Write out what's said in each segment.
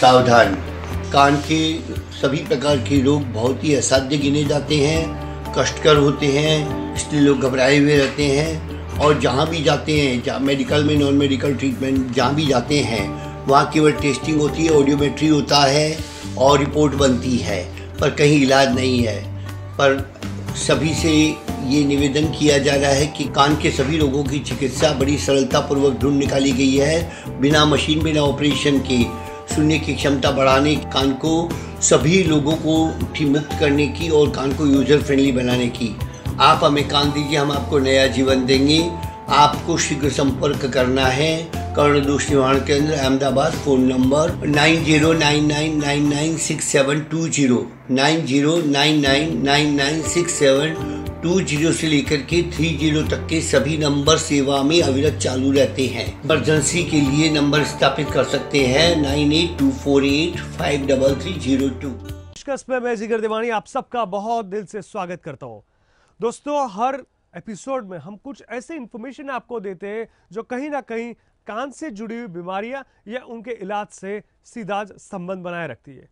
सावधान कान के सभी प्रकार के रोग बहुत ही असाध्य गिने जाते हैं कष्टकर होते हैं इसलिए लोग घबराए हुए रहते हैं और जहाँ भी जाते हैं जहाँ मेडिकल में नॉन मेडिकल ट्रीटमेंट जहाँ भी जाते हैं वहाँ केवल टेस्टिंग होती है ऑडियोमेट्री होता है और रिपोर्ट बनती है पर कहीं इलाज नहीं है पर सभी से ये निवेदन किया जा रहा है कि कान के सभी रोगों की चिकित्सा बड़ी सरलतापूर्वक ढूंढ निकाली गई है बिना मशीन बिना ऑपरेशन के सुनने की क्षमता बढ़ाने कान को सभी लोगों को मुक्त करने की और कान को यूजर फ्रेंडली बनाने की आप हमें कान दीजिए हम आपको नया जीवन देंगे आपको शीघ्र संपर्क करना है कर्ण दोष निवारण केंद्र Ahmedabad phone number nine zero nine nine nine nine six seven two zero nine zero nine nine nine nine six seven two zero से लेकर के थ्री जीरो तक के सभी नंबर सेवा में अविरत चालू रहते हैं इमरजेंसी के लिए नंबर स्थापित कर सकते हैं nine eight two four eight five double three zero two में मैं जिगर देवानी आप सबका बहुत दिल से स्वागत करता हूँ दोस्तों हर एपिसोड में हम कुछ ऐसे इंफॉर्मेशन आपको देते हैं जो कहीं ना कहीं कान से जुड़ी हुई बीमारियां या उनके इलाज से सीधा संबंध बनाए रखती है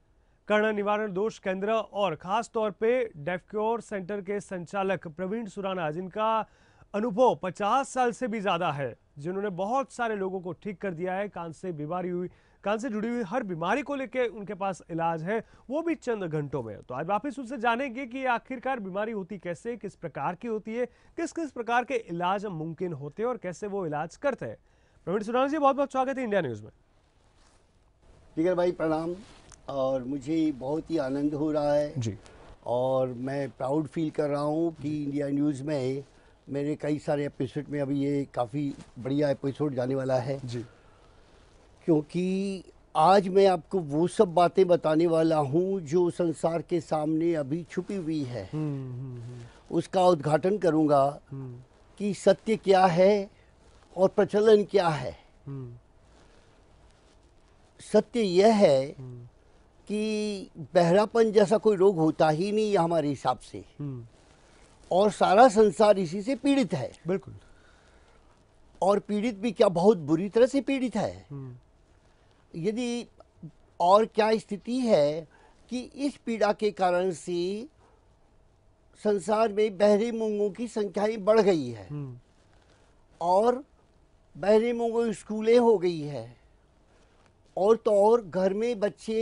कर्ण निवारण दोष केंद्र और खास तौर पे डेफक्योर सेंटर के संचालक प्रवीण सुराना जिनका अनुभव 50 साल से भी ज़्यादा है जिन्होंने बहुत सारे लोगों को ठीक कर दिया है कान से बीमारी हुई कान से जुड़ी हुई हर बीमारी को लेकर उनके पास इलाज है वो भी चंद घंटों में तो आज वापिस उनसे जानेंगे कि आखिरकार बीमारी होती कैसे किस प्रकार की होती है किस किस प्रकार के इलाज मुमकिन होते हैं और कैसे वो इलाज करते हैं प्रवीण सुराना जी बहुत बहुत स्वागत है इंडिया न्यूज़ में ठीक है भाई प्रणाम और मुझे बहुत ही आनंद हो रहा है जी और मैं प्राउड फील कर रहा हूँ कि इंडिया न्यूज़ में मेरे कई सारे एपिसोड में अभी ये काफ़ी बढ़िया एपिसोड जाने वाला है जी क्योंकि आज मैं आपको वो सब बातें बताने वाला हूँ जो संसार के सामने अभी छुपी हुई है हम्म, हम्म, हम्म। उसका उद्घाटन करूँगा कि सत्य क्या है और प्रचलन क्या है सत्य यह है कि बहरापन जैसा कोई रोग होता ही नहीं है हमारे हिसाब से हम्म। और सारा संसार इसी से पीड़ित है बिल्कुल और पीड़ित भी क्या बहुत बुरी तरह से पीड़ित है हम्म। यदि और क्या स्थिति है कि इस पीड़ा के कारण से संसार में बहरे मूंगों की संख्याएं बढ़ गई है हम्म। और बहरे मूंगों स्कूलें हो गई है और तो और घर में बच्चे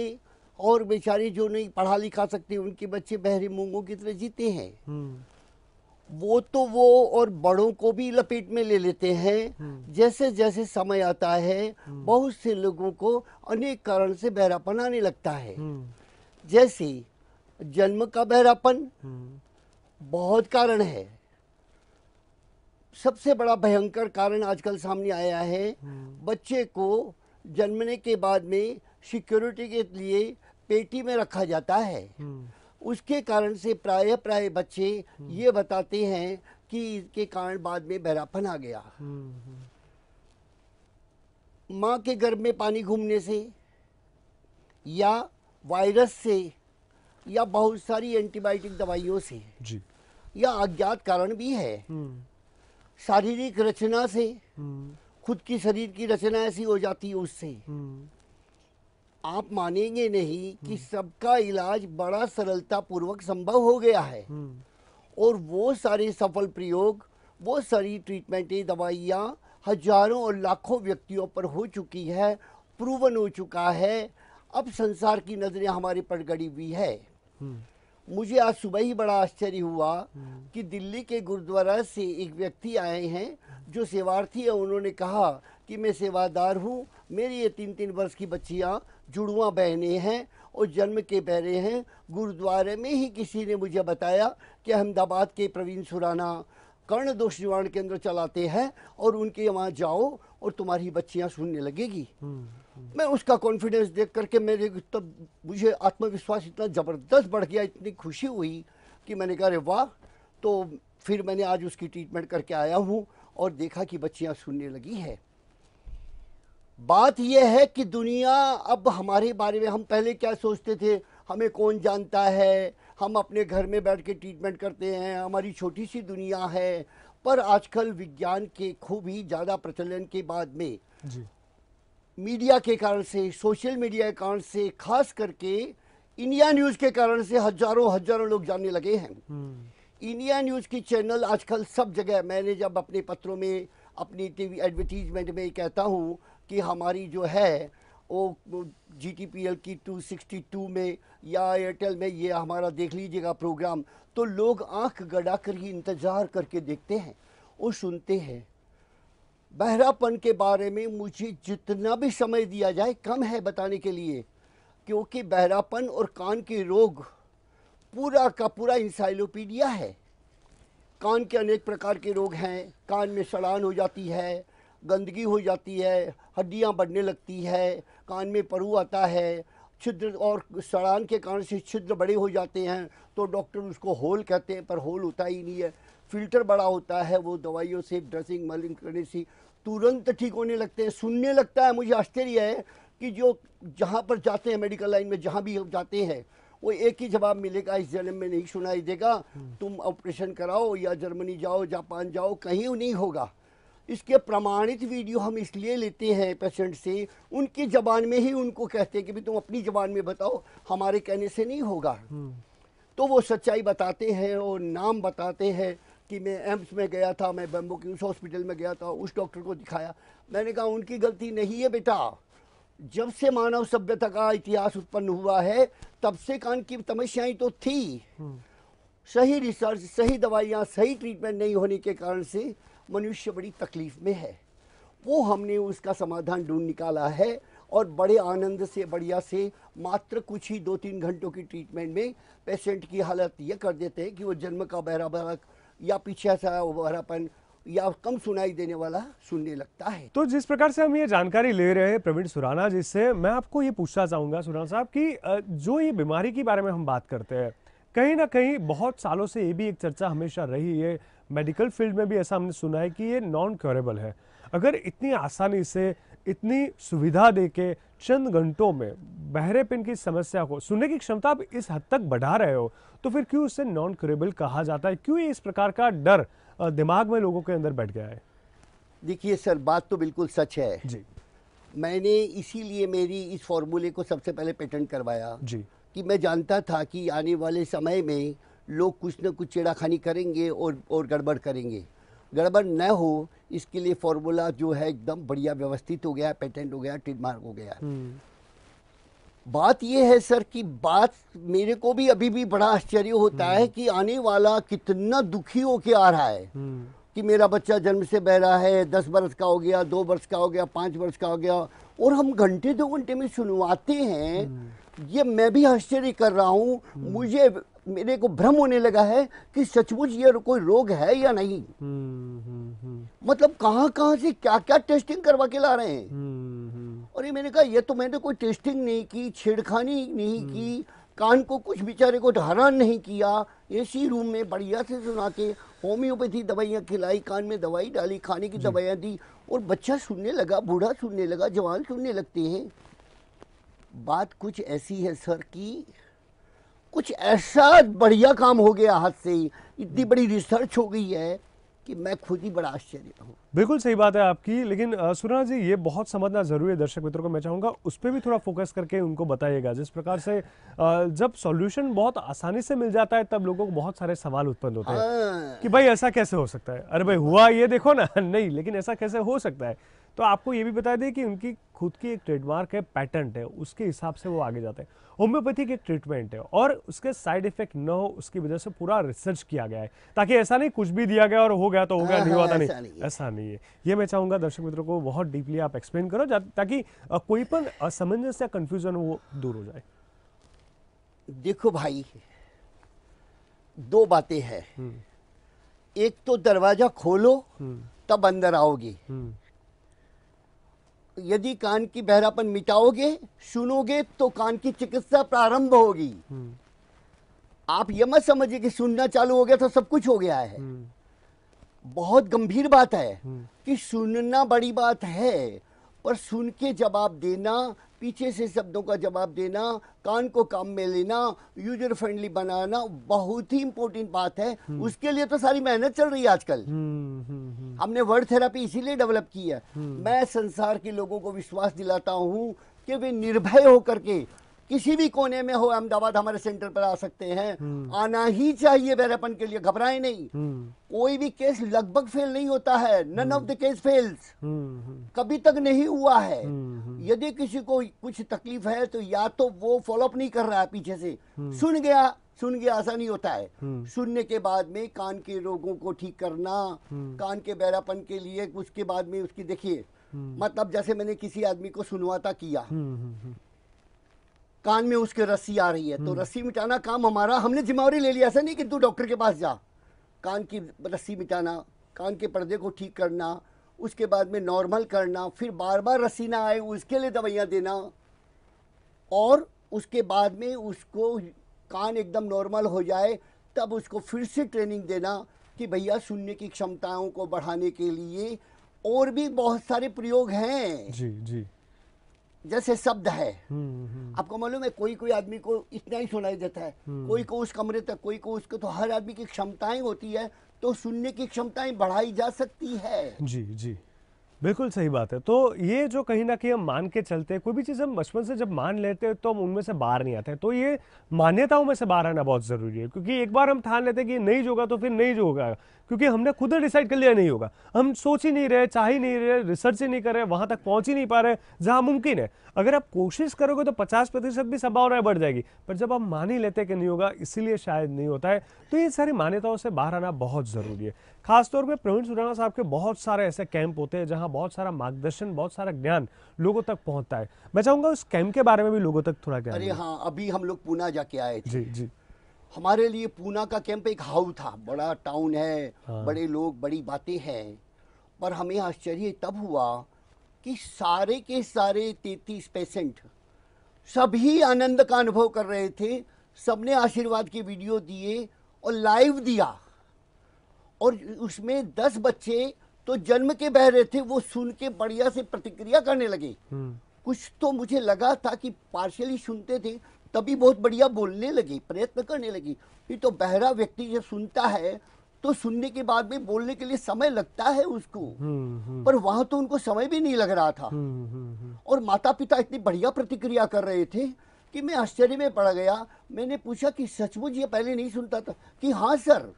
और बेचारी जो नहीं पढ़ा लिखा सकते उनके बच्चे बहरे मूंगों की तरह जीते हैं हम्म। वो तो वो और बड़ों को भी लपेट में ले लेते हैं हम्म। जैसे जैसे समय आता है हम्म। बहुत से लोगों को अनेक कारण से बहरापन आने लगता है जैसे जन्म का बहरापन बहुत कारण है सबसे बड़ा भयंकर कारण आजकल सामने आया है बच्चे को जन्मने के बाद में सिक्योरिटी के लिए पेटी में रखा जाता है हम्म। उसके कारण से प्राय प्राय बच्चे हम्म। ये बताते हैं कि इसके कारण बाद में बहरापन आ गया हम्म। माँ के गर्भ में पानी घूमने से या वायरस से या बहुत सारी एंटीबायोटिक दवाइयों से जी। या अज्ञात कारण भी है शारीरिक रचना से खुद की शरीर की रचना ऐसी हो जाती है उससे आप मानेंगे नहीं कि हम्म। सबका इलाज बड़ा सरलता पूर्वक संभव हो गया है हम्म। और वो सारे सफल प्रयोग वो सारी ट्रीटमेंटें दवाइयाँ हजारों और लाखों व्यक्तियों पर हो चुकी है प्रूवन हो चुका है अब संसार की नज़रें हमारे पर गड़ी हुई है हम्म। मुझे आज सुबह ही बड़ा आश्चर्य हुआ कि दिल्ली के गुरुद्वारा से एक व्यक्ति आए हैं जो सेवार्थी है उन्होंने कहा कि मैं सेवादार हूँ मेरी ये तीन तीन वर्ष की बच्चियाँ जुड़वा बहनें हैं और जन्म के बहरे हैं गुरुद्वारे में ही किसी ने मुझे बताया कि अहमदाबाद के प्रवीण सुराना कर्ण दोष निवारण केंद्र चलाते हैं और उनके वहाँ जाओ और तुम्हारी बच्चियाँ सुनने लगेगी हम्म, हम्म। मैं उसका कॉन्फिडेंस देख करके मेरे तब मुझे आत्मविश्वास इतना ज़बरदस्त बढ़ गया इतनी खुशी हुई कि मैंने कहा अरे वाह तो फिर मैंने आज उसकी ट्रीटमेंट करके आया हूँ और देखा कि बच्चियाँ सुनने लगी है बात यह है कि दुनिया अब हमारे बारे में हम पहले क्या सोचते थे हमें कौन जानता है हम अपने घर में बैठ के ट्रीटमेंट करते हैं हमारी छोटी सी दुनिया है पर आजकल विज्ञान के खूब ही ज़्यादा प्रचलन के बाद में जी मीडिया के कारण से सोशल मीडिया के कारण से खास करके इंडिया न्यूज़ के कारण से हजारों हजारों लोग जानने लगे हैं हम्म। इंडिया न्यूज़ की चैनल आजकल सब जगह मैंने जब अपने पत्रों में अपनी टीवी एडवर्टीजमेंट में कहता हूँ कि हमारी जो है वो जी टी पी एल की टू सिक्सटी टू में या एयरटेल में ये हमारा देख लीजिएगा प्रोग्राम तो लोग आंख गड़ा कर ही इंतज़ार करके देखते हैं और सुनते हैं बहरापन के बारे में मुझे जितना भी समय दिया जाए कम है बताने के लिए क्योंकि बहरापन और कान के रोग पूरा का पूरा इंसाइलोपीडिया है कान के अनेक प्रकार के रोग हैं कान में सड़ान हो जाती है गंदगी हो जाती है हड्डियाँ बढ़ने लगती है कान में परू आता है छिद्र और सड़ान के कारण से छिद्र बड़े हो जाते हैं तो डॉक्टर उसको होल कहते हैं पर होल होता ही नहीं है फिल्टर बड़ा होता है वो दवाइयों से ड्रेसिंग मलिंग करने से तुरंत ठीक होने लगते हैं सुनने लगता है मुझे आश्चर्य है कि जो जहाँ पर जाते हैं मेडिकल लाइन में जहाँ भी जाते हैं वो एक ही जवाब मिलेगा इस जन्म में नहीं सुनाई देगा तुम ऑपरेशन कराओ या जर्मनी जाओ जापान जाओ कहीं नहीं होगा इसके प्रमाणित वीडियो हम इसलिए लेते हैं पेशेंट से उनकी ज़बान में ही उनको कहते हैं कि भाई तुम अपनी ज़बान में बताओ हमारे कहने से नहीं होगा हम्म। तो वो सच्चाई बताते हैं और नाम बताते हैं कि मैं एम्स में गया था मैं बेम्बो की उस हॉस्पिटल में गया था उस डॉक्टर को दिखाया मैंने कहा उनकी गलती नहीं है बेटा जब से मानव सभ्यता का इतिहास उत्पन्न हुआ है तब से कान की समस्याएं तो थी हम्म। सही रिसर्च सही दवाइयाँ सही ट्रीटमेंट नहीं होने के कारण से मनुष्य बड़ी तकलीफ़ में है वो हमने उसका समाधान ढूंढ निकाला है और बड़े आनंद से बढ़िया से मात्र कुछ ही दो तीन घंटों की ट्रीटमेंट में पेशेंट की हालत यह कर देते हैं कि वो जन्म का बहरा बहरा या पीछे सा बहरापन या कम सुनाई देने वाला सुनने लगता है तो जिस प्रकार से हम ये जानकारी ले रहे हैं प्रवीण सुराना जी से मैं आपको ये पूछना चाहूँगा सुराना साहब कि जो ये बीमारी के बारे में हम बात करते हैं कहीं ना कहीं बहुत सालों से ये भी एक चर्चा हमेशा रही है मेडिकल फील्ड में भी ऐसा हमने सुना है कि ये नॉन क्योरेबल है अगर इतनी आसानी से इतनी सुविधा दे के चंद घंटों में बहरेपन की समस्या को सुनने की क्षमता आप इस हद तक बढ़ा रहे हो तो फिर क्यों उसे नॉन क्योरेबल कहा जाता है क्यों इस प्रकार का डर दिमाग में लोगों के अंदर बैठ गया है देखिए सर बात तो बिल्कुल सच है जी मैंने इसीलिए मेरी इस फॉर्मूले को सबसे पहले पेटेंट करवाया जी कि मैं जानता था कि आने वाले समय में लोग कुछ ना कुछ चेड़ाखानी करेंगे और और गड़बड़ करेंगे गड़बड़ न हो इसके लिए फॉर्मूला जो है एकदम बढ़िया व्यवस्थित हो गया पेटेंट हो गया ट्रेडमार्क हो गया हम्म। बात यह है सर कि बात मेरे को भी अभी भी बड़ा आश्चर्य होता है हम्म। कि आने वाला कितना दुखी होके आ रहा है हम्म। कि मेरा बच्चा जन्म से बह रहा है दस वर्ष का हो गया दो वर्ष का हो गया पांच वर्ष का हो गया और हम घंटे दो घंटे में सुनवाते हैं ये मैं भी आश्चर्य कर रहा हूँ मुझे मेरे को भ्रम होने लगा है कि सचमुच ये कोई रोग है या नहीं हम्म, हम्म, हम्म। मतलब कहाँ कहाँ से क्या क्या टेस्टिंग करवा के ला रहे हैं और ये मैंने कहा ये तो मैंने कोई टेस्टिंग नहीं की छेड़खानी नहीं की कान को कुछ बेचारे को हैरान नहीं किया एसी रूम में बढ़िया से सुना के होम्योपैथी दवाइयाँ खिलाई कान में दवाई डाली खाने की दवाइयाँ दी और बच्चा सुनने लगा बूढ़ा सुनने लगा जवान सुनने लगते हैं बात कुछ ऐसी है सर की कुछ ऐसा बढ़िया काम हो गया हाथ से ही इतनी बड़ी रिसर्च हो गई है कि मैं खुद ही बड़ा आश्चर्य हूँ बिल्कुल सही बात है आपकी लेकिन सुरना जी ये बहुत समझना जरूरी है दर्शक मित्रों को मैं चाहूँगा उस पर भी थोड़ा फोकस करके उनको बताइएगा जिस प्रकार से जब सॉल्यूशन बहुत आसानी से मिल जाता है तब लोगों को बहुत सारे सवाल उत्पन्न होते हैं हाँ। कि भाई ऐसा कैसे हो सकता है अरे भाई हुआ ये देखो ना नहीं लेकिन ऐसा कैसे हो सकता है तो आपको ये भी बता दें कि उनकी खुद की एक ट्रेडमार्क है पैटर्न है उसके हिसाब से वो आगे जाते हैं होम्योपैथी एक ट्रीटमेंट है और उसके साइड इफेक्ट न हो उसकी वजह से पूरा रिसर्च किया गया है ताकि ऐसा नहीं कुछ भी दिया गया और हो गया तो हो गया हाँ, नहीं हुआ हाँ, नहीं, नहीं ऐसा नहीं है ये मैं चाहूंगा दर्शक मित्रों को बहुत डीपली आप एक्सप्लेन करो ताकि कोई पर असमंजस या कंफ्यूजन वो दूर हो जाए देखो भाई दो बातें हैं हम्म। एक तो दरवाजा खोलो हम्म। तब अंदर आओगी हम्म। यदि कान की बहरापन मिटाओगे सुनोगे तो कान की चिकित्सा प्रारंभ होगी हम्म। आप यह मत समझिए कि सुनना चालू हो गया तो सब कुछ हो गया है हम्म। बहुत गंभीर बात है हम्म। कि सुनना बड़ी बात है पर सुन के जवाब देना पीछे से शब्दों का जवाब देना कान को काम में लेना यूजर फ्रेंडली बनाना बहुत ही इंपॉर्टेंट बात है हम्म। उसके लिए तो सारी मेहनत चल रही है आजकल हम्म, हम्म, हमने वर्ड थेरापी इसीलिए डेवलप की है मैं संसार के लोगों को विश्वास दिलाता हूँ कि वे निर्भय होकर के किसी भी कोने में हो अहमदाबाद हमारे सेंटर पर आ सकते हैं आना ही चाहिए बैरपन के लिए घबराए नहीं कोई भी केस लगभग फेल नहीं होता है none of the case fails कभी तक नहीं हुआ है यदि किसी को कुछ तकलीफ है तो या तो वो फॉलोअप नहीं कर रहा है पीछे से हम्म। सुन गया सुन गया ऐसा नहीं होता है हम्म। सुनने के बाद में कान के रोगों को ठीक करना हम्म। कान के बैरापन के लिए उसके बाद में उसकी देखिए मतलब जैसे मैंने किसी आदमी को सुनवाता किया कान में उसके रस्सी आ रही है तो रस्सी मिटाना काम हमारा हमने जिम्मेवारी ले लिया ऐसा नहीं कि तू डॉक्टर के पास जा कान की रस्सी मिटाना कान के पर्दे को ठीक करना उसके बाद में नॉर्मल करना फिर बार बार रसीना आए उसके लिए दवाइयाँ देना और उसके बाद में उसको कान एकदम नॉर्मल हो जाए तब उसको फिर से ट्रेनिंग देना कि भैया सुनने की क्षमताओं को बढ़ाने के लिए और भी बहुत सारे प्रयोग हैं जी जी जैसे शब्द है हम्म, हम्म। आपको मालूम है कोई कोई आदमी को इतना ही सुनाई देता है हम्म। कोई को उस कमरे तक कोई को उसको तो हर आदमी की क्षमताएं होती है तो सुनने की क्षमताएं बढ़ाई जा सकती है जी जी बिल्कुल सही बात है तो ये जो कहीं ना कहीं हम मान के चलते हैं कोई भी चीज़ हम बचपन से जब मान लेते हैं तो हम उनमें से बाहर नहीं आते हैं तो ये मान्यताओं में से बाहर आना बहुत ज़रूरी है क्योंकि एक बार हम ठान लेते हैं कि नहीं जो होगा तो फिर नहीं जो होगा क्योंकि हमने खुद डिसाइड कर लिया नहीं होगा हम सोच ही नहीं रहे चाह ही नहीं रहे रिसर्च ही नहीं कर रहे वहाँ तक पहुँच ही नहीं पा रहे जहाँ मुमकिन है अगर आप कोशिश करोगे तो पचास प्रतिशत भी संभावनाएं बढ़ जाएगी पर जब आप मान ही लेते कि नहीं होगा इसीलिए शायद नहीं होता है तो ये सारी मान्यताओं से बाहर आना बहुत ज़रूरी है खासतौर पर प्रवीण सुराना साहब के बहुत सारे ऐसे कैंप होते हैं जहाँ बहुत सारा मार्गदर्शन बहुत सारा ज्ञान लोगों तक पहुंचता है मैं चाहूंगा उस कैंप के बारे में भी लोगों तक थोड़ा ज्ञान अरे हाँ अभी हम लोग पूना जाके आए थे जी जी हमारे लिए पूना का कैंप एक हाउ था बड़ा टाउन है हाँ। बड़े लोग बड़ी बातें हैं पर हमें आश्चर्य तब हुआ कि सारे के सारे तैतीस पेशेंट सभी आनंद का अनुभव कर रहे थे सबने आशीर्वाद के वीडियो दिए और लाइव दिया और उसमें दस बच्चे तो जन्म के बह रहे थे वो सुन के बढ़िया से प्रतिक्रिया करने लगे हम्म। कुछ तो मुझे लगा था कि पार्शली सुनते थे तभी बहुत बढ़िया बोलने लगी प्रयत्न करने लगी नहीं तो बहरा व्यक्ति जब सुनता है तो सुनने के बाद भी बोलने के लिए समय लगता है उसको हम्म, हम्म। पर वहां तो उनको समय भी नहीं लग रहा था और माता पिता इतनी बढ़िया प्रतिक्रिया कर रहे थे कि मैं आश्चर्य में पड़ गया मैंने पूछा कि सचमुच ये पहले नहीं सुनता था कि हाँ सर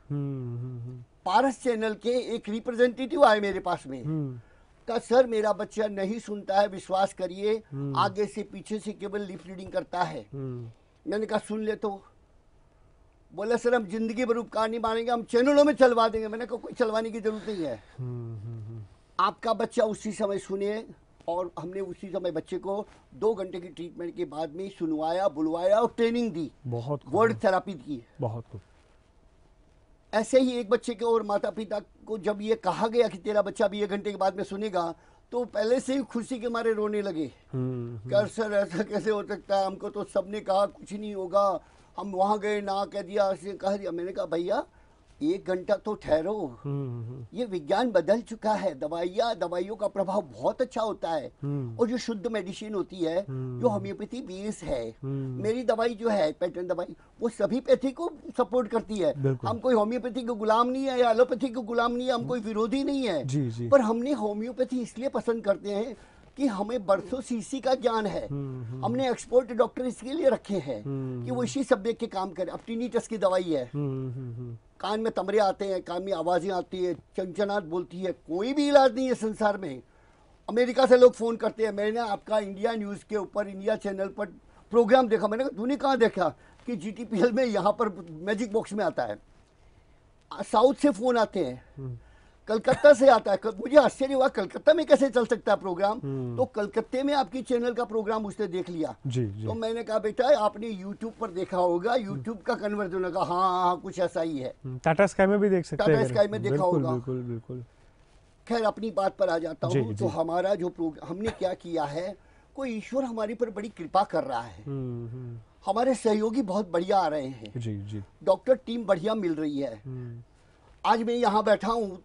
पारस चैनल के एक रिप्रेजेंटेटिव आए मेरे पास में हम्म। का सर मेरा बच्चा नहीं सुनता है विश्वास करिए हम्म। आगे से पीछे से केवल लिप रीडिंग करता है हम्म। मैंने कहा सुन ले तो बोला सर हम जिंदगी भर उपकार नहीं मानेंगे हम चैनलों में चलवा देंगे मैंने कहा कोई चलवाने की जरूरत नहीं है आपका बच्चा उसी समय सुने और हमने उसी समय बच्चे को दो घंटे की ट्रीटमेंट के बाद में सुनवाया बुलवाया और ट्रेनिंग दी बहुत वर्ड थेरापी की बहुत ऐसे ही एक बच्चे के और माता पिता को जब ये कहा गया कि तेरा बच्चा अभी एक घंटे के बाद में सुनेगा तो पहले से ही खुशी के मारे रोने लगे हम्म, क्या हम्म। सर ऐसा कैसे हो सकता है हमको तो सबने कहा कुछ नहीं होगा हम वहाँ गए ना कह दिया ऐसे कह दिया मैंने कहा भैया एक घंटा तो ठहरो हम्म, हम्म। ये विज्ञान बदल चुका है दवाइया दवाइयों का प्रभाव बहुत अच्छा होता है हम्म। और जो शुद्ध मेडिसिन होती है जो होम्योपैथी बेस है मेरी दवाई जो है पैटर्न दवाई वो सभी पैथी को सपोर्ट करती है हम कोई होम्योपैथी के गुलाम नहीं है या एलोपैथी के गुलाम नहीं है हम कोई विरोधी नहीं है पर हमने होम्योपैथी इसलिए पसंद करते हैं कि हमें बरसों सीसी का ज्ञान है हम्म, हम्म। हमने एक्सपोर्ट डॉक्टर इसके लिए रखे हैं हम्म, कि वो इसी सब के काम करे अब टीनीटस की दवाई है कान में तमरे आते हैं कान में आवाज़ें आती है चंचनाट बोलती है कोई भी इलाज नहीं है संसार में अमेरिका से लोग फ़ोन करते हैं मैंने आपका इंडिया न्यूज़ के ऊपर इंडिया चैनल पर प्रोग्राम देखा मैंने तूने कहा देखा कि जी में यहाँ पर मैजिक बॉक्स में आता है साउथ से फ़ोन आते हैं कलकत्ता से आता है मुझे आश्चर्य हुआ कलकत्ता में कैसे चल सकता है प्रोग्राम हम्म। तो कलकत्ते में आपकी चैनल का प्रोग्राम उसने देख लिया जी, जी. तो मैंने कहा बेटा आपने यूट्यूब पर देखा होगा यूट्यूब का कन्वर्जन होगा हाँ हाँ कुछ ऐसा ही है टाटा हम्म, स्काई में भी देख सकते टाटा स्काई में देखा होगा बिल्कुल बिल्कुल खैर अपनी बात पर आ जाता हूँ तो हमारा जो प्रोग्राम हमने क्या किया है कोई ईश्वर हमारे पर बड़ी कृपा कर रहा है हम्म, हमारे सहयोगी बहुत बढ़िया आ रहे हैं जी जी डॉक्टर टीम बढ़िया मिल रही है आज मैं यहाँ बैठा हूँ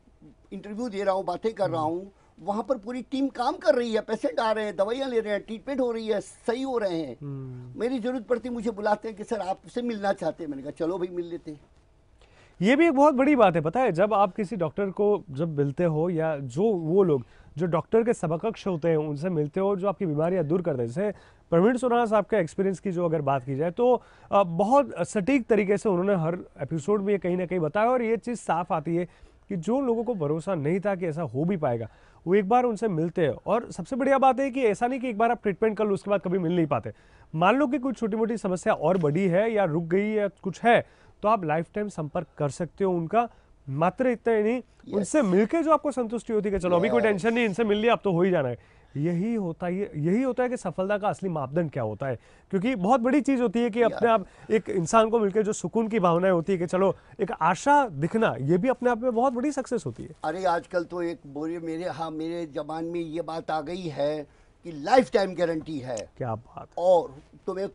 इंटरव्यू दे रहा हूँ बातें कर रहा हम्म। हूँ वहां पर पूरी टीम काम कर रही है पेशेंट आ रहे हैं दवाइयां ले रहे हैं ट्रीटमेंट हो रही है सही हो रहे हैं हम्म। मेरी ज़रूरत पड़ती मुझे बुलाते हैं कि सर आपसे मिलना चाहते हैं मैंने कहा चलो भाई मिल लेते हैं ये भी एक बहुत बड़ी बात है पता है जब आप किसी डॉक्टर को जब मिलते हो या जो वो लोग जो डॉक्टर के समकक्ष होते हैं उनसे मिलते हो जो आपकी बीमारियां दूर करते हैं जैसे प्रवीण सोना साहब के एक्सपीरियंस की जो अगर बात की जाए तो बहुत सटीक तरीके से उन्होंने हर एपिसोड में कहीं ना कहीं बताया और ये चीज़ साफ आती है कि जो लोगों को भरोसा नहीं था कि ऐसा हो भी पाएगा वो एक बार उनसे मिलते हैं और सबसे बढ़िया बात है कि ऐसा नहीं कि एक बार आप ट्रीटमेंट कर लो उसके बाद कभी मिल नहीं पाते मान लो कि कुछ छोटी मोटी समस्या और बड़ी है या रुक गई या कुछ है तो आप लाइफ टाइम संपर्क कर सकते हो उनका मात्र इतना ही नहीं yes. उनसे मिलके जो आपको संतुष्टि होती है चलो yes. अभी कोई टेंशन नहीं इनसे मिल लिया आप तो हो ही जाना है यही होता है यही होता है कि सफलता का असली मापदंड क्या होता है क्योंकि बहुत बड़ी चीज़ होती है कि अपने आप एक इंसान को मिलकर जो सुकून की भावनाएं होती है कि चलो एक आशा दिखना ये भी अपने आप में बहुत बड़ी सक्सेस होती है अरे आजकल तो एक बोरे मेरे हाँ मेरे जबान में ये बात आ गई है कि लाइफ टाइम गारंटी है क्या बात और तुम्हें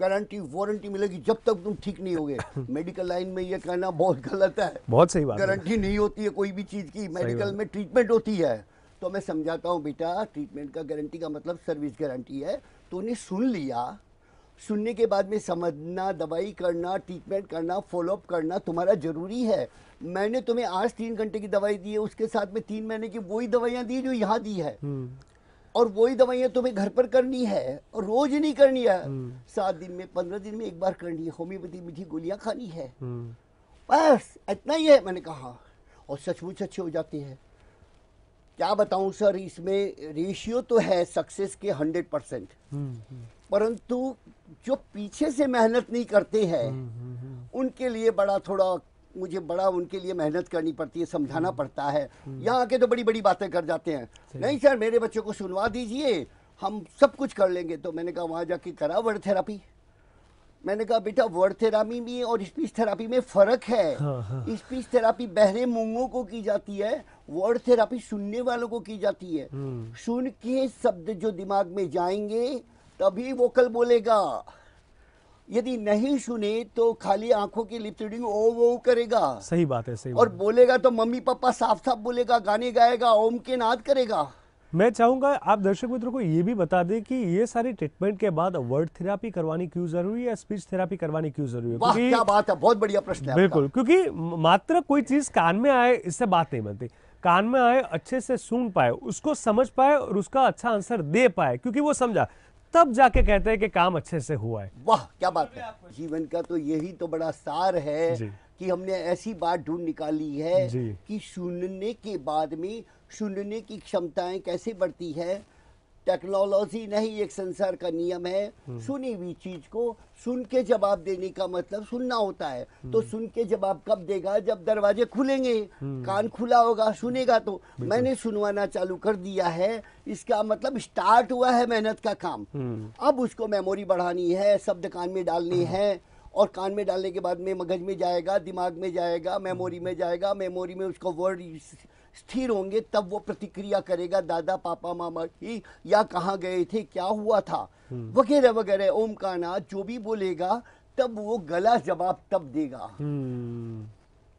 गारंटी वारंटी मिलेगी जब तक तुम ठीक नहीं होगे मेडिकल लाइन में ये कहना बहुत गलत है बहुत सही बात गारंटी नहीं होती है कोई भी चीज की मेडिकल में ट्रीटमेंट होती है तो मैं समझाता हूँ बेटा ट्रीटमेंट का गारंटी का मतलब सर्विस गारंटी है तो उन्हें सुन लिया सुनने के बाद में समझना दवाई करना ट्रीटमेंट करना फॉलोअप करना तुम्हारा ज़रूरी है मैंने तुम्हें आज तीन घंटे की दवाई दी है उसके साथ में तीन महीने की वही दवाइयाँ दी जो यहाँ दी है हम्म। और वही दवाइयाँ तुम्हें घर पर करनी है और रोज नहीं करनी है हम्म। सात दिन में पंद्रह दिन में एक बार करनी है होम्योपैथी मीठी गोलियाँ खानी है हम्म। बस इतना ही है मैंने कहा और सचमुच अच्छे हो जाते हैं क्या बताऊं सर इसमें रेशियो तो है सक्सेस के हंड्रेड हम्म, परसेंट हम्म। परंतु जो पीछे से मेहनत नहीं करते हैं हम्म, उनके लिए बड़ा थोड़ा मुझे बड़ा उनके लिए मेहनत करनी पड़ती है समझाना पड़ता है यहाँ आके तो बड़ी बड़ी बातें कर जाते हैं नहीं सर मेरे बच्चों को सुनवा दीजिए हम सब कुछ कर लेंगे तो मैंने कहा वहाँ जाके करा वर्ड थेरापी मैंने कहा बेटा वर्ड थेरापी में और स्पीच थेरापी में फ़र्क है स्पीच हाँ, थेरापी हाँ। बहरे मूंगों को की जाती है वर्ड थेरापी सुनने वालों को की जाती है हम्म। सुन के शब्द जो दिमाग में जाएंगे तभी वोकल बोलेगा यदि नहीं सुने तो खाली आंखों की लिप रीडिंग ओ वो करेगा सही बात है सही और बोलेगा तो मम्मी पापा साफ साफ बोलेगा गाने गाएगा ओम के नाद करेगा मैं चाहूंगा आप दर्शक मित्रों को ये भी बता दें कि ये सारी ट्रीटमेंट के बाद वर्ड थेरापी करवानी क्यों जरूरी है स्पीच थेरापी करवानी क्यों जरूरी है क्या बात है बहुत बढ़िया प्रश्न है बिल्कुल क्योंकि मात्र कोई चीज कान में आए इससे बात नहीं बनती कान में आए अच्छे से सुन पाए उसको समझ पाए और उसका अच्छा आंसर दे पाए क्योंकि वो समझा तब जाके कहते हैं कि काम अच्छे से हुआ है वाह क्या बात है जीवन का तो यही तो बड़ा सार है कि हमने ऐसी बात ढूंढ निकाली है कि सुनने के बाद में सुनने की क्षमताएं कैसे बढ़ती है टेक्नोलॉजी नहीं एक संसार का नियम है हम्म। सुनी हुई चीज को सुन के जवाब देने का मतलब सुनना होता है हम्म। तो सुन के जवाब कब देगा जब दरवाजे खुलेंगे हम्म। कान खुला होगा सुनेगा तो मैंने सुनवाना चालू कर दिया है इसका मतलब स्टार्ट हुआ है मेहनत का काम अब उसको मेमोरी बढ़ानी है शब्द कान में डालने हैं और कान में डालने के बाद में मगज में जाएगा दिमाग में जाएगा मेमोरी में जाएगा मेमोरी में उसको वर्ड स्थिर होंगे तब वो प्रतिक्रिया करेगा दादा पापा मामा की या कहाँ गए थे क्या हुआ था हम्म। वगैरह वगैरह ओम का नाथ जो भी बोलेगा तब वो गला जवाब तब देगा हम्म,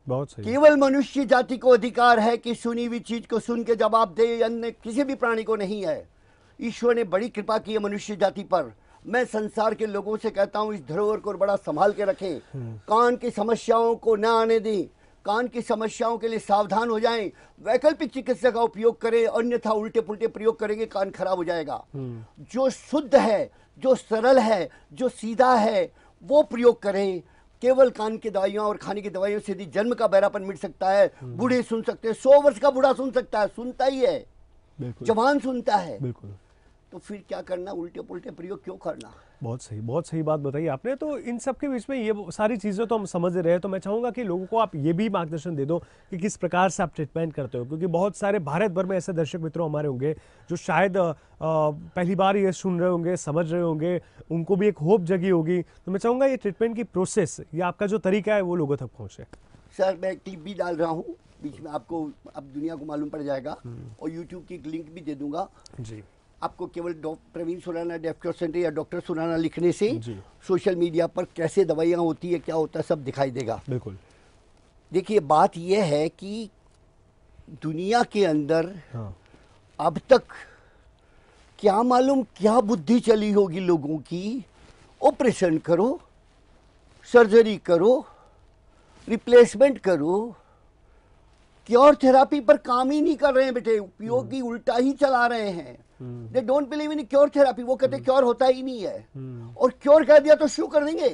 बहुत सही केवल मनुष्य जाति को अधिकार है कि सुनी हुई चीज को सुन के जवाब दे अन्य किसी भी प्राणी को नहीं है ईश्वर ने बड़ी कृपा की है मनुष्य जाति पर मैं संसार के लोगों से कहता हूँ इस धरोहर को बड़ा संभाल के रखें हम्म। कान की समस्याओं को ना आने दें कान की समस्याओं के लिए सावधान हो जाएं वैकल्पिक चिकित्सा का उपयोग करें अन्यथा उल्टे पुलटे प्रयोग करेंगे कान खराब हो जाएगा हम्म। जो शुद्ध है जो सरल है जो सीधा है वो प्रयोग करें केवल कान की दवाइयों और खाने की दवाइयों से यदि जन्म का बैरापन मिट सकता है हम्म। बूढ़े सुन सकते हैं सौ वर्ष का बूढ़ा सुन सकता है सुनता ही है जवान सुनता है तो फिर क्या करना उल्टे पुलटे प्रयोग क्यों करना बहुत सही बहुत सही बात बताई आपने तो इन सब के बीच में ये सारी चीज़ें तो हम समझ रहे हैं तो मैं चाहूँगा कि लोगों को आप ये भी मार्गदर्शन दे दो कि किस प्रकार से आप ट्रीटमेंट करते हो क्योंकि बहुत सारे भारत भर में ऐसे दर्शक मित्रों हमारे होंगे जो शायद पहली बार ये सुन रहे होंगे समझ रहे होंगे उनको भी एक होप जगी होगी तो मैं चाहूँगा ये ट्रीटमेंट की प्रोसेस या आपका जो तरीका है वो लोगों तक पहुँचे सर मैं क्लिप भी डाल रहा हूँ बीच में आपको अब दुनिया को मालूम पड़ जाएगा हम्म। और यूट्यूब की एक लिंक भी दे दूंगा जी आपको केवल प्रवीण सुराना डेफ्टर सेंटर या डॉक्टर सुराना लिखने से सोशल मीडिया पर कैसे दवाइयाँ होती है क्या होता है सब दिखाई देगा बिल्कुल देखिए बात यह है कि दुनिया के अंदर हाँ। अब तक क्या मालूम क्या बुद्धि चली होगी लोगों की ऑपरेशन करो सर्जरी करो रिप्लेसमेंट करो क्योर थेरापी पर काम ही नहीं कर रहे हैं बेटे उपयोग की हम्म। उल्टा ही चला रहे हैं they don't believe in cure therapy वो कहते क्योर हम्म। होता ही नहीं है हम्म। और क्योर कह दिया तो शू कर देंगे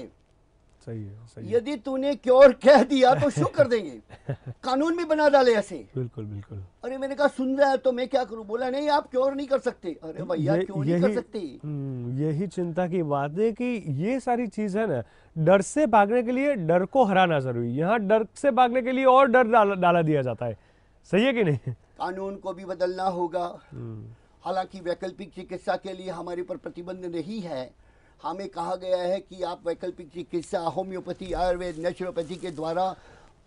सही है सही यदि तूने क्योर कह दिया तो शू कर देंगे कानून भी बना डाले ऐसे बिल्कुल बिल्कुल अरे मैंने कहा सुन रहा है तो मैं क्या करूं बोला नहीं आप क्योर नहीं कर सकते अरे भैया क्यों नहीं कर सकते हम्म, यही चिंता की बात है कि ये सारी चीज है ना डर से भागने के लिए डर को हराना जरूरी यहाँ डर से भागने के लिए और डर डाला दिया जाता है सही है कि नहीं कानून को भी बदलना होगा हालांकि वैकल्पिक चिकित्सा के लिए हमारे पर प्रतिबंध नहीं है हमें कहा गया है कि आप वैकल्पिक चिकित्सा होम्योपैथी आयुर्वेद नेचुरोपैथी के द्वारा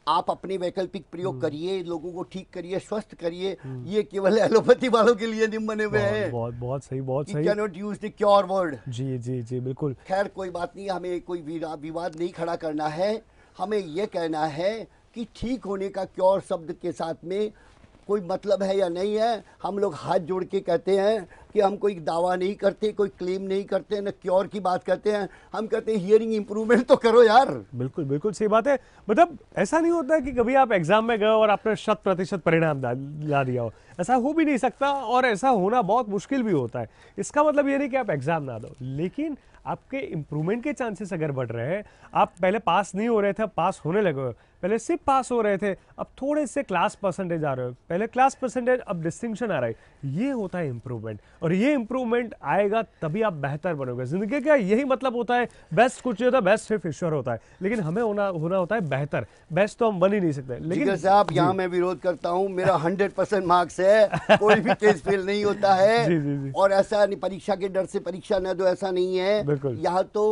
आप अपने वैकल्पिक प्रयोग हम्म। करिए लोगों को ठीक करिए स्वस्थ करिए हम्म। ये केवल एलोपैथी वालों के लिए नियम बने हुए हैं बहुत बहुत सही बहुत सही can not use the cure word जी जी जी बिल्कुल खैर कोई बात नहीं हमें कोई विवाद नहीं खड़ा करना है हमें यह कहना है कि ठीक होने का क्योर शब्द के साथ में कोई मतलब है या नहीं है हम लोग हाथ जोड़ के कहते हैं कि हम कोई दावा नहीं करते कोई क्लेम नहीं करते न क्योर की बात करते हैं हम कहते हैं हियरिंग इंप्रूवमेंट तो करो यार बिल्कुल बिल्कुल सही बात है मतलब ऐसा नहीं होता कि कभी आप एग्जाम में गए और आपने शत प्रतिशत परिणाम ला दिया हो ऐसा हो भी नहीं सकता और ऐसा होना बहुत मुश्किल भी होता है इसका मतलब ये नहीं कि आप एग्जाम ना दो लेकिन आपके इंप्रूवमेंट के चांसेस अगर बढ़ रहे हैं आप पहले पास नहीं हो रहे थे पास होने लगे पहले सिर्फ पास हो रहे थे अब थोड़े से क्लास परसेंटेज आ रहे हो पहले क्लास परसेंटेज अब डिस्टिंक्शन आ रहा है ये होता है इंप्रूवमेंट और ये इंप्रूवमेंट आएगा तभी आप बेहतर बनोगे जिंदगी का यही मतलब होता है बेस्ट कुछ नहीं होता बेस्ट सिर्फ ईश्वर होता है लेकिन हमें होना होना होता है बेहतर बेस्ट तो हम बन ही नहीं सकते लेकिन साहब यहाँ मैं विरोध करता हूँ मेरा हंड्रेड मार्क्स है कोई भी केस फेल नहीं होता है जी, जी, जी. और ऐसा नहीं परीक्षा के डर से परीक्षा न दो ऐसा नहीं है यहाँ तो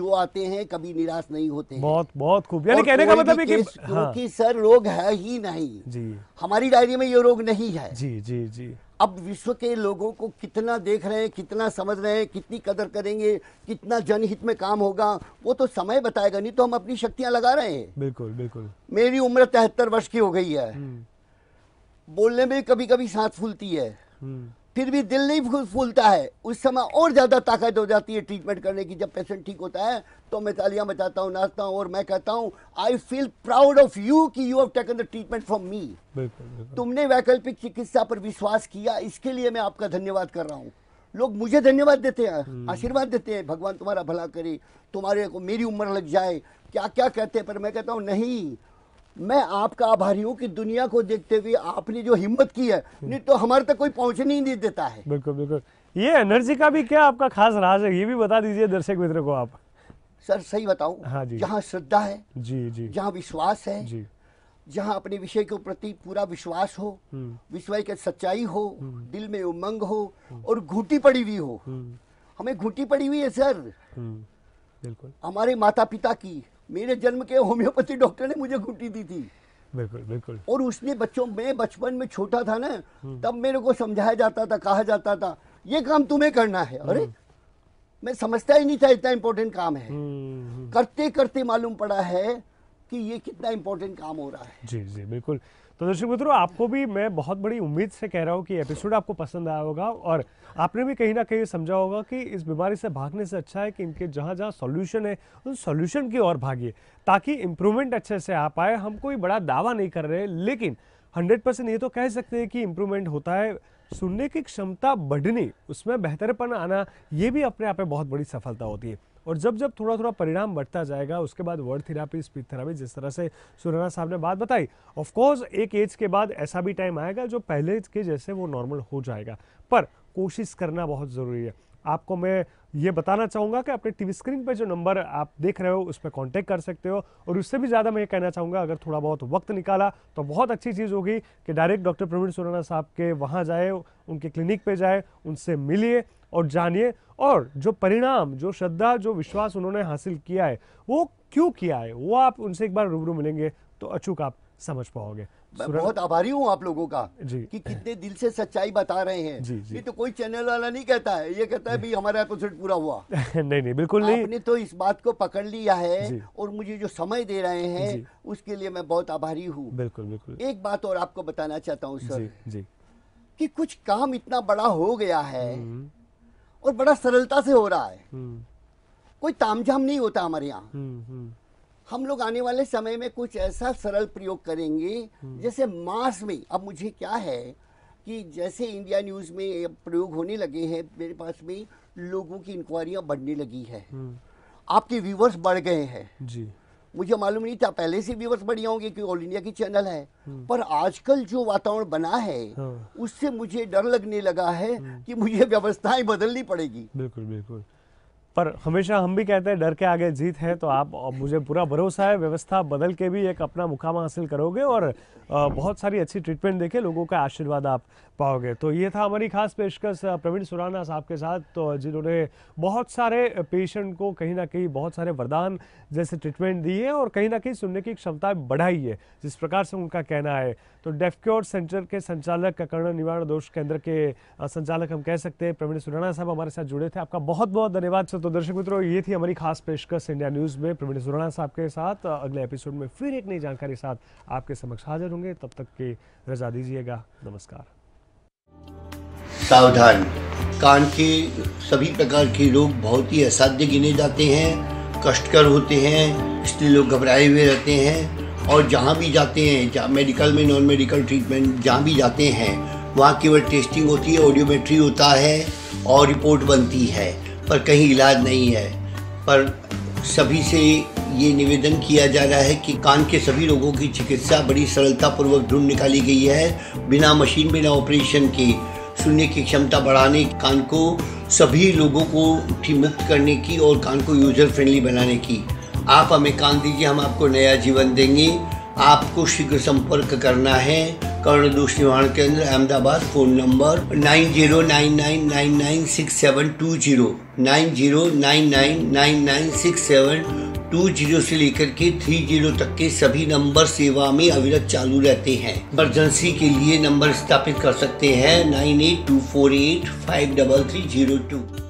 जो आते हैं कभी निराश नहीं होते बहुत बहुत खूब यानी कहने का मतलब क्योंकि हाँ। सर रोग है ही नहीं जी हमारी डायरी में ये रोग नहीं है जी जी जी अब विश्व के लोगों को कितना देख रहे हैं कितना समझ रहे हैं कितनी कदर करेंगे कितना जनहित में काम होगा वो तो समय बताएगा नहीं तो हम अपनी शक्तियां लगा रहे हैं बिल्कुल बिल्कुल मेरी उम्र तिहत्तर वर्ष की हो गई है हम्म। बोलने में कभी कभी सांस फूलती है हम्म। फिर भी दिल नहीं फूल फूलता है उस समय और ज़्यादा ताकत हो जाती है ट्रीटमेंट करने की जब पेशेंट ठीक होता है तो मैं तालियां बजाता हूँ नाचता हूँ और मैं कहता हूँ I feel proud of you कि you have taken the treatment from me तुमने वैकल्पिक चिकित्सा पर विश्वास किया इसके लिए मैं आपका धन्यवाद कर रहा हूँ लोग मुझे धन्यवाद देते हैं हम्म। आशीर्वाद देते हैं भगवान तुम्हारा भला करे तुम्हारे को मेरी उम्र लग जाए क्या क्या कहते हैं पर मैं कहता हूँ नहीं मैं आपका आभारी हूँ कि दुनिया को देखते हुए आपने जो हिम्मत की है नहीं तो हमारे तक कोई पहुँचने नहीं देता है बिल्कुल बिल्कुल ये एनर्जी का भी क्या आपका खास राज है ये भी बता दीजिए दर्शक मित्र को आप सर सही बताऊं हाँ जी जहाँ श्रद्धा है जी जी जहाँ विश्वास है जी जहाँ अपने विषय के प्रति पूरा विश्वास हो हम्म। विषय की सच्चाई हो हम्म। दिल में उमंग हो हम्म। और घूटी पड़ी हुई हो हमें घूटी पड़ी हुई है सर बिल्कुल हमारे माता पिता की मेरे जन्म के होम्योपैथी डॉक्टर ने मुझे घुटी दी थी बिल्कुल बिल्कुल और उसने बच्चों में बचपन में छोटा था ना हम्म। तब मेरे को समझाया जाता था कहा जाता था ये काम तुम्हें करना है अरे हम्म। मैं समझता ही नहीं था इतना इम्पोर्टेंट काम है हम्म, करते करते मालूम पड़ा है कि ये कितना इम्पोर्टेंट काम हो रहा है जी जी बिल्कुल तो दर्शक मित्रों आपको भी मैं बहुत बड़ी उम्मीद से कह रहा हूँ कि एपिसोड आपको पसंद आया होगा और आपने भी कहीं ना कहीं समझा होगा कि इस बीमारी से भागने से अच्छा है कि इनके जहाँ जहाँ सॉल्यूशन है उन सॉल्यूशन की ओर भागिए ताकि इम्प्रूवमेंट अच्छे से आ पाए हम कोई बड़ा दावा नहीं कर रहे लेकिन हंड्रेड परसेंट ये तो कह सकते हैं कि इम्प्रूवमेंट होता है सुनने की क्षमता बढ़नी उसमें बेहतरपन आना ये भी अपने आप में बहुत बड़ी सफलता होती है और जब जब थोड़ा थोड़ा परिणाम बढ़ता जाएगा उसके बाद वर्ड थेरापी स्पीड थेरापी जिस तरह से सुनैना साहब ने बात बताई ऑफकोर्स एक एज के बाद ऐसा भी टाइम आएगा जो पहले के जैसे वो नॉर्मल हो जाएगा पर कोशिश करना बहुत ज़रूरी है आपको मैं ये बताना चाहूँगा कि अपने टीवी स्क्रीन पर जो नंबर आप देख रहे हो उस पर कॉन्टैक्ट कर सकते हो और उससे भी ज़्यादा मैं ये कहना चाहूँगा अगर थोड़ा बहुत वक्त निकाला तो बहुत अच्छी चीज़ होगी कि डायरेक्ट डॉक्टर प्रवीण सुराना साहब के वहाँ जाए उनके क्लिनिक पर जाए उनसे मिलिए और जानिए और जो परिणाम जो श्रद्धा जो विश्वास उन्होंने हासिल किया है वो क्यों किया है वो आप उनसे एक बार रूबरू मिलेंगे तो अचूक आप समझ पाओगे बहुत आभारी हूँ आप लोगों का कि कितने दिल से सच्चाई बता रहे हैं जी, जी। ये तो कोई चैनल वाला नहीं कहता है ये कहता है भी हमारा एपिसोड पूरा हुआ नहीं नहीं बिल्कुल नहीं आपने तो इस बात को पकड़ लिया है और मुझे जो समय दे रहे हैं उसके लिए मैं बहुत आभारी हूँ बिल्कुल बिल्कुल एक बात और आपको बताना चाहता हूँ सर जी कि कुछ काम इतना बड़ा हो गया है हम्म। और बड़ा सरलता से हो रहा है हम्म। कोई तामझाम नहीं होता हमारे यहाँ हम्म, हम लोग आने वाले समय में कुछ ऐसा सरल प्रयोग करेंगे हम्म। जैसे मास में अब मुझे क्या है कि जैसे इंडिया न्यूज़ में प्रयोग होने लगे हैं मेरे पास में लोगों की इंक्वायरियां बढ़ने लगी है हम्म। आपके व्यूवर्स बढ़ गए हैं जी मुझे मालूम नहीं था पहले से व्यूवर्स बढ़िया होंगे क्योंकि ऑल इंडिया की चैनल है हम्म। पर आजकल जो वातावरण बना है हाँ। उससे मुझे डर लगने लगा है कि मुझे व्यवस्थाएं बदलनी पड़ेगी बिल्कुल बिल्कुल पर हमेशा हम भी कहते हैं डर के आगे जीत है तो आप मुझे पूरा भरोसा है व्यवस्था बदल के भी एक अपना मुकाम हासिल करोगे और बहुत सारी अच्छी ट्रीटमेंट देखे लोगों का आशीर्वाद आप पाओगे तो ये था हमारी खास पेशकश प्रवीण सुराना साहब के साथ तो जिन्होंने बहुत सारे पेशेंट को कहीं ना कहीं बहुत सारे वरदान जैसे ट्रीटमेंट दिए और कहीं ना कहीं सुनने की क्षमता बढ़ाई है जिस प्रकार से उनका कहना है तो डेफक्योर सेंटर के संचालक कर्ण निवारण दोष केंद्र के संचालक हम कह सकते हैं प्रवीण सुराना साहब हमारे साथ जुड़े थे आपका बहुत बहुत धन्यवाद तो दर्शक मित्रों ये थी हमारी खास पेशकश इंडिया न्यूज़ में प्रवीण सुराना साहब के साथ अगले एपिसोड में फिर एक नई जानकारी के साथ आपके समक्ष हाजिर होंगे तब तक के रजा दीजिएगा नमस्कार सावधान कान के सभी प्रकार के लोग बहुत ही असाध्य गिने जाते हैं कष्टकर होते हैं इसलिए लोग घबराए हुए रहते हैं और जहाँ भी जाते हैं मेडिकल में नॉन मेडिकल ट्रीटमेंट जहाँ भी जाते हैं वहाँ केवल टेस्टिंग होती है ऑडियोमेट्री होता है और रिपोर्ट बनती है पर कहीं इलाज नहीं है पर सभी से ये निवेदन किया जा रहा है कि कान के सभी रोगों की चिकित्सा बड़ी सरलतापूर्वक ढूंढ निकाली गई है बिना मशीन बिना ऑपरेशन के सुनने की क्षमता बढ़ाने कान को सभी लोगों को मुक्त करने की और कान को यूजर फ्रेंडली बनाने की आप हमें कान दीजिए हम आपको नया जीवन देंगे आपको शीघ्र संपर्क करना है कर्ण दोष निवारण केंद्र Ahmedabad phone number nine zero nine nine nine nine six seven two zero nine zero nine nine nine nine six seven two zero से लेकर के थ्री जीरो तक के सभी नंबर सेवा में अविरत चालू रहते हैं इमरजेंसी के लिए नंबर स्थापित कर सकते हैं nine eight two four eight five double three zero to